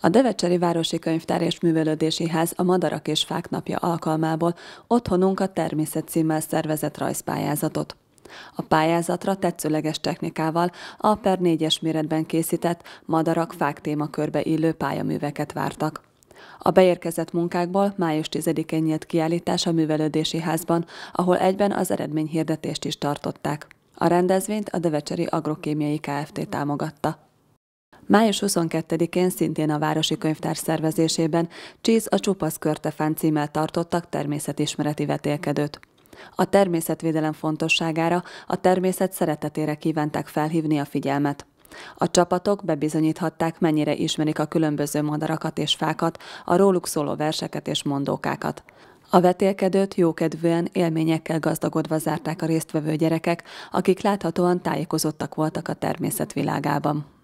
A Devecseri Városi Könyvtár és Művelődési Ház a Madarak és Fák napja alkalmából Otthonunk a természet címmel szervezett rajzpályázatot. A pályázatra tetszőleges technikával a per 4-es méretben készített madarak fák témakörbe illő pályaműveket vártak. A beérkezett munkákból május 10-én nyílt kiállítás a Művelődési Házban, ahol egyben az eredményhirdetést is tartották. A rendezvényt a Devecseri Agrokémiai Kft. támogatta. Május 22-én szintén a Városi Könyvtár szervezésében Csíz a Csupasz Körtefán címmel tartottak természetismereti vetélkedőt. A természetvédelem fontosságára, a természet szeretetére kívánták felhívni a figyelmet. A csapatok bebizonyíthatták, mennyire ismerik a különböző madarakat és fákat, a róluk szóló verseket és mondókákat. A vetélkedőt jókedvűen, élményekkel gazdagodva zárták a résztvevő gyerekek, akik láthatóan tájékozottak voltak a természetvilágában.